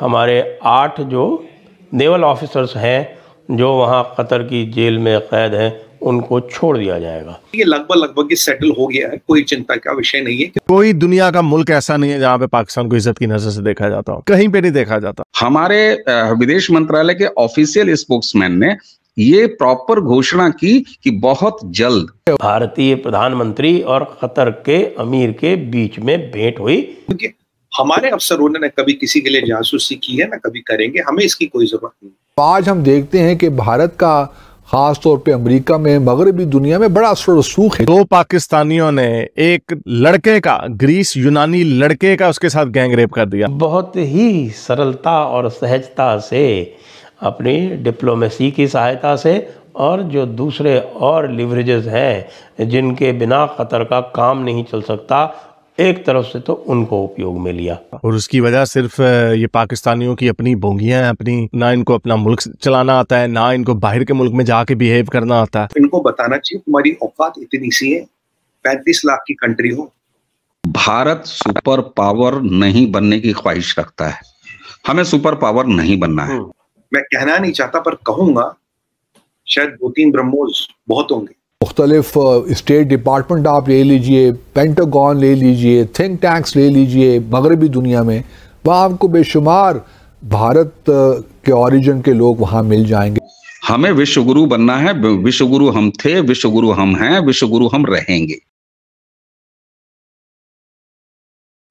हमारे आठ जो नेवल ऑफिसर्स हैं जो वहाँ कतर की जेल में कैद हैं उनको छोड़ दिया जाएगा ये लगभग लगभग ये सेटल हो गया है कोई चिंता का विषय नहीं है कोई दुनिया का मुल्क ऐसा नहीं है जहाँ पे पाकिस्तान को इज्जत की नजर से देखा जाता हो कहीं पे नहीं देखा जाता हमारे विदेश मंत्रालय के ऑफिशियल स्पोक्समैन ने ये प्रॉपर घोषणा की कि बहुत जल्द भारतीय प्रधानमंत्री और कतर के अमीर के बीच में भेंट हुई हमारे अफसरों ने ना कभी किसी के लिए जासूसी की है ना कभी करेंगे हमें इसकी कोई जरूरत नहीं तो आज हम देखते हैं कि भारत का खास तौर पे अमेरिका में मगरबी दुनिया में बड़ा असर रसूख है दो पाकिस्तानियों ने एक लड़के का ग्रीस यूनानी लड़के का उसके साथ गैंग रेप कर दिया बहुत ही सरलता और सहजता से अपनी डिप्लोमेसी की सहायता से और जो दूसरे और लिवरेजेस हैं जिनके बिना ख़तर का काम नहीं चल सकता एक तरफ से तो उनको उपयोग में लिया और उसकी वजह सिर्फ ये पाकिस्तानियों की अपनी बोंगियां हैं अपनी ना इनको अपना मुल्क चलाना आता है ना इनको बाहर के मुल्क में जाके बिहेव करना आता है इनको बताना चाहिए तुम्हारी औकात इतनी सी है पैंतीस लाख की कंट्री हो भारत सुपर पावर नहीं बनने की ख्वाहिश रखता है हमें सुपर पावर नहीं बनना है मैं कहना नहीं चाहता पर कहूंगा शायद दो तीन ब्रह्मोस बहुत होंगे मुख्तलिफ स्टेट डिपार्टमेंट आप ले लीजिए पेंटागॉन ले लीजिए थिंक टैंक्स ले लीजिए मगरबी दुनिया में वहाँ आपको बेशुमार भारत के ऑरिजन के लोग वहाँ मिल जाएंगे हमें विश्वगुरु बनना है विश्वगुरु हम थे विश्वगुरु हम हैं विश्वगुरु हम रहेंगे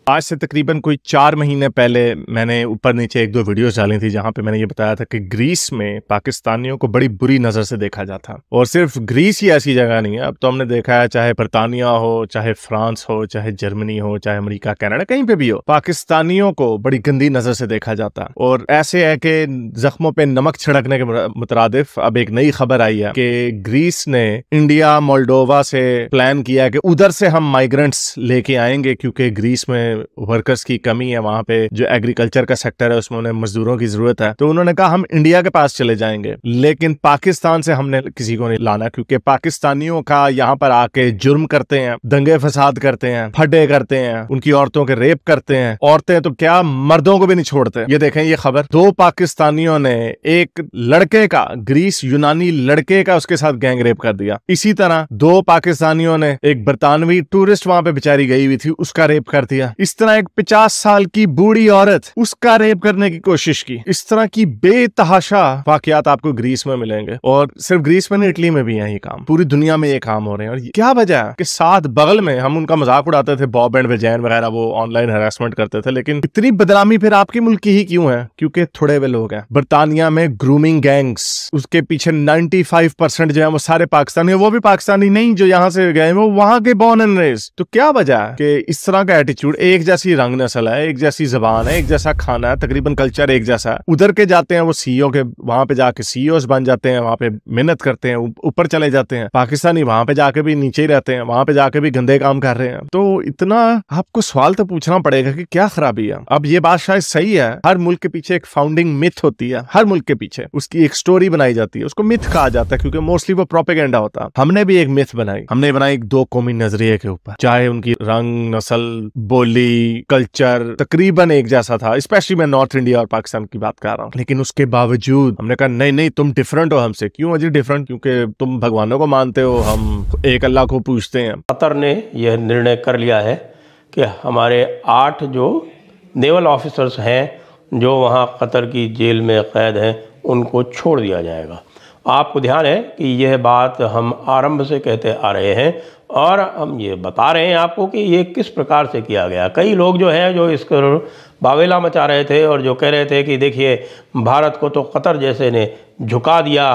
आज से तकरीबन कोई चार महीने पहले मैंने ऊपर नीचे एक दो वीडियोस डाली थी जहां पे मैंने ये बताया था कि ग्रीस में पाकिस्तानियों को बड़ी बुरी नज़र से देखा जाता और सिर्फ ग्रीस ही ऐसी जगह नहीं है अब तो हमने देखा है चाहे बरतानिया हो चाहे फ्रांस हो चाहे जर्मनी हो चाहे अमरीका कैनेडा कहीं पे भी हो पाकिस्तानियों को बड़ी गंदी नज़र से देखा जाता और ऐसे है कि जख्मों पर नमक छिड़कने के मुतरदफ अब एक नई खबर आई है कि ग्रीस ने इंडिया मोलडोवा से प्लान किया कि उधर से हम माइग्रेंट्स लेके आएंगे क्योंकि ग्रीस में वर्कर्स की कमी है वहां पे जो एग्रीकल्चर का सेक्टर है उसमें उन्हें मजदूरों की जरूरत है तो उन्होंने कहा हम इंडिया के पास चले जाएंगे लेकिन पाकिस्तान से हमने किसी को नहीं लाना क्योंकि पाकिस्तानियों का यहाँ पर आके जुर्म करते हैं दंगे फसाद करते हैं फटे करते हैं उनकी औरतों के रेप करते हैं औरतें तो क्या मर्दों को भी नहीं छोड़ते ये देखें ये खबर दो पाकिस्तानियों ने एक लड़के का ग्रीस यूनानी लड़के का उसके साथ गैंग रेप कर दिया इसी तरह दो पाकिस्तानियों ने एक बरतानवी टूरिस्ट वहां पे बेचारी गई हुई थी उसका रेप कर दिया इस तरह एक पचास साल की बूढ़ी औरत उसका रेप करने की कोशिश की इस तरह की बेतहाशा वाकियात आपको ग्रीस में मिलेंगे और सिर्फ ग्रीस में नहीं इटली में भी है ये काम पूरी दुनिया में ये काम हो रहे हैं और क्या वजह है कि साथ बगल में हम उनका मजाक उड़ाते थे बॉब एंड वजैन वगैरह वो ऑनलाइन हेरासमेंट करते थे लेकिन इतनी बदनामी फिर आपके मुल्क की ही क्यों है क्योंकि थोड़े वे लोग हैं बरतानिया में ग्रूमिंग गैंग्स उसके पीछे फाइव परसेंट जो है वो सारे पाकिस्तानी वो भी पाकिस्तानी नहीं जो यहाँ से गए वो वहां के बॉर्न एंड रेस तो क्या वजह है कि इस तरह का एटीट्यूड एक जैसी रंग नस्ल है एक जैसी जबान है एक जैसा खाना है तकरीबन कल्चर एक जैसा है उधर के जाते हैं वो सीईओ e के वहां पे जाके सीईओ e बन जाते हैं वहां पे मेहनत करते हैं ऊपर चले जाते हैं पाकिस्तानी वहां पे जाके भी नीचे ही रहते हैं वहां पे जाके भी गंदे काम कर रहे हैं तो इतना आपको सवाल तो पूछना पड़ेगा कि क्या खराबी है अब ये बात शायद सही है हर मुल्क के पीछे एक फाउंडिंग मिथ होती है हर मुल्क के पीछे उसकी एक स्टोरी बनाई जाती है उसको मिथ कहा जाता है क्योंकि मोस्टली वो प्रोपेगेंडा होता है हमने भी एक मिथ बनाई हमने बनाई दो कौमी नजरिए के ऊपर चाहे उनकी रंग नस्ल बोली बोली कल्चर तकरीबन एक जैसा था स्पेशली मैं नॉर्थ इंडिया और पाकिस्तान की बात कर रहा हूँ लेकिन उसके बावजूद हमने कहा नहीं नहीं तुम डिफरेंट हो हमसे क्यों अजी डिफरेंट क्योंकि तुम भगवानों को मानते हो हम एक अल्लाह को पूछते हैं कतर ने यह निर्णय कर लिया है कि हमारे आठ जो नेवल ऑफिसर्स हैं जो वहाँ कतर की जेल में कैद हैं उनको छोड़ दिया जाएगा आपको ध्यान है कि यह बात हम आरंभ से कहते आ रहे हैं और हम ये बता रहे हैं आपको कि ये किस प्रकार से किया गया कई लोग जो हैं जो इस बावेला मचा रहे थे और जो कह रहे थे कि देखिए भारत को तो कतर जैसे ने झुका दिया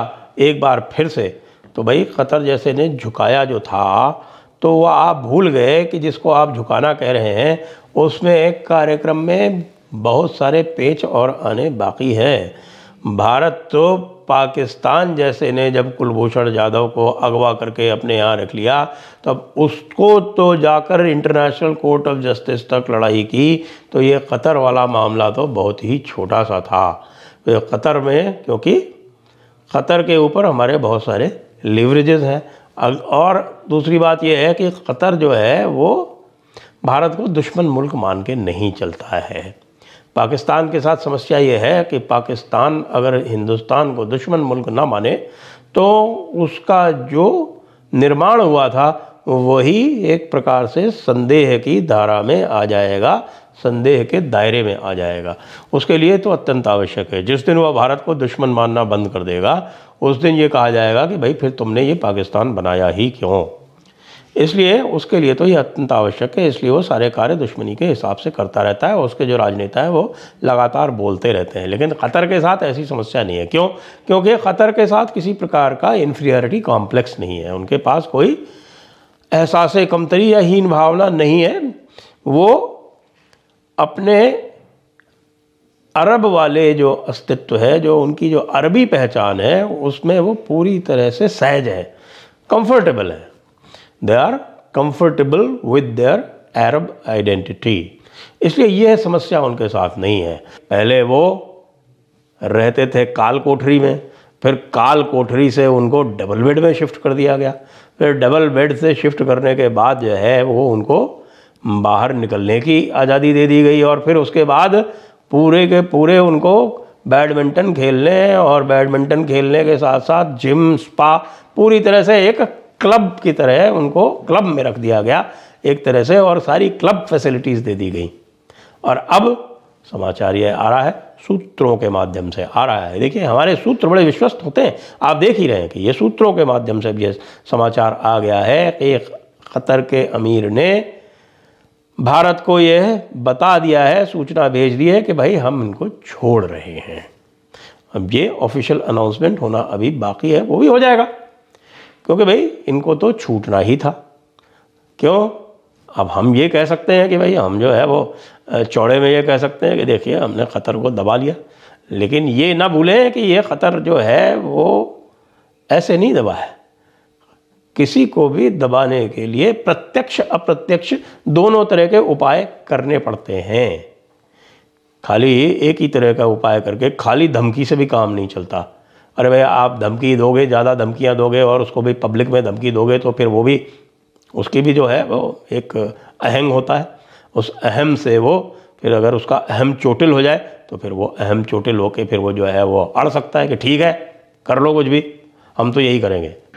एक बार फिर से तो भाई कतर जैसे ने झुकाया जो था तो वह आप भूल गए कि जिसको आप झुकाना कह रहे हैं उसमें एक कार्यक्रम में बहुत सारे पेच और आने बाकी हैं भारत तो पाकिस्तान जैसे ने जब कुलभूषण जाधव को अगवा करके अपने यहाँ रख लिया तब उसको तो जाकर इंटरनेशनल कोर्ट ऑफ जस्टिस तक लड़ाई की तो ये कतर वाला मामला तो बहुत ही छोटा सा था तो कतर में क्योंकि कतर के ऊपर हमारे बहुत सारे लिवरेजेस हैं और दूसरी बात यह है कि कतर जो है वो भारत को दुश्मन मुल्क मान के नहीं चलता है पाकिस्तान के साथ समस्या ये है कि पाकिस्तान अगर हिंदुस्तान को दुश्मन मुल्क ना माने तो उसका जो निर्माण हुआ था वही एक प्रकार से संदेह की धारा में आ जाएगा संदेह के दायरे में आ जाएगा उसके लिए तो अत्यंत आवश्यक है जिस दिन वह भारत को दुश्मन मानना बंद कर देगा उस दिन ये कहा जाएगा कि भाई फिर तुमने ये पाकिस्तान बनाया ही क्यों इसलिए उसके लिए तो ये अत्यंत आवश्यक है इसलिए वो सारे कार्य दुश्मनी के हिसाब से करता रहता है और उसके जो राजनेता है वो लगातार बोलते रहते हैं लेकिन ख़तर के साथ ऐसी समस्या नहीं है क्यों क्योंकि ख़तर के साथ किसी प्रकार का इन्फीरियरिटी कॉम्प्लेक्स नहीं है उनके पास कोई एहसास कमतरी या हीन भावना नहीं है वो अपने अरब वाले जो अस्तित्व है जो उनकी जो अरबी पहचान है उसमें वो पूरी तरह से सहज है कंफर्टेबल है they are comfortable with their Arab identity इसलिए यह समस्या उनके साथ नहीं है पहले वो रहते थे काल कोठरी में फिर काल कोठरी से उनको डबल बेड में शिफ्ट कर दिया गया फिर डबल बेड से शिफ्ट करने के बाद जो है वो उनको बाहर निकलने की आज़ादी दे दी गई और फिर उसके बाद पूरे के पूरे उनको बैडमिंटन खेलने और बैडमिंटन खेलने के साथ साथ जिम स्पा पूरी तरह से एक क्लब की तरह उनको क्लब में रख दिया गया एक तरह से और सारी क्लब फैसिलिटीज़ दे दी गई और अब समाचार ये आ रहा है सूत्रों के माध्यम से आ रहा है देखिए हमारे सूत्र बड़े विश्वस्त होते हैं आप देख ही रहे हैं कि ये सूत्रों के माध्यम से ये समाचार आ गया है कि ख़तर के अमीर ने भारत को यह बता दिया है सूचना भेज दी है कि भाई हम इनको छोड़ रहे हैं अब ये ऑफिशियल अनाउंसमेंट होना अभी बाकी है वो भी हो जाएगा क्योंकि भाई इनको तो छूटना ही था क्यों अब हम ये कह सकते हैं कि भाई हम जो है वो चौड़े में ये कह सकते हैं कि देखिए हमने ख़तर को दबा लिया लेकिन ये ना भूलें कि ये ख़तर जो है वो ऐसे नहीं दबा है किसी को भी दबाने के लिए प्रत्यक्ष अप्रत्यक्ष दोनों तरह के उपाय करने पड़ते हैं खाली एक ही तरह का उपाय करके खाली धमकी से भी काम नहीं चलता अरे भाई आप धमकी दोगे ज़्यादा धमकियाँ दोगे और उसको भी पब्लिक में धमकी दोगे तो फिर वो भी उसकी भी जो है वो एक अहम होता है उस अहम से वो फिर अगर उसका अहम चोटिल हो जाए तो फिर वो अहम चोटिल होके फिर वो जो है वो अड़ सकता है कि ठीक है कर लो कुछ भी हम तो यही करेंगे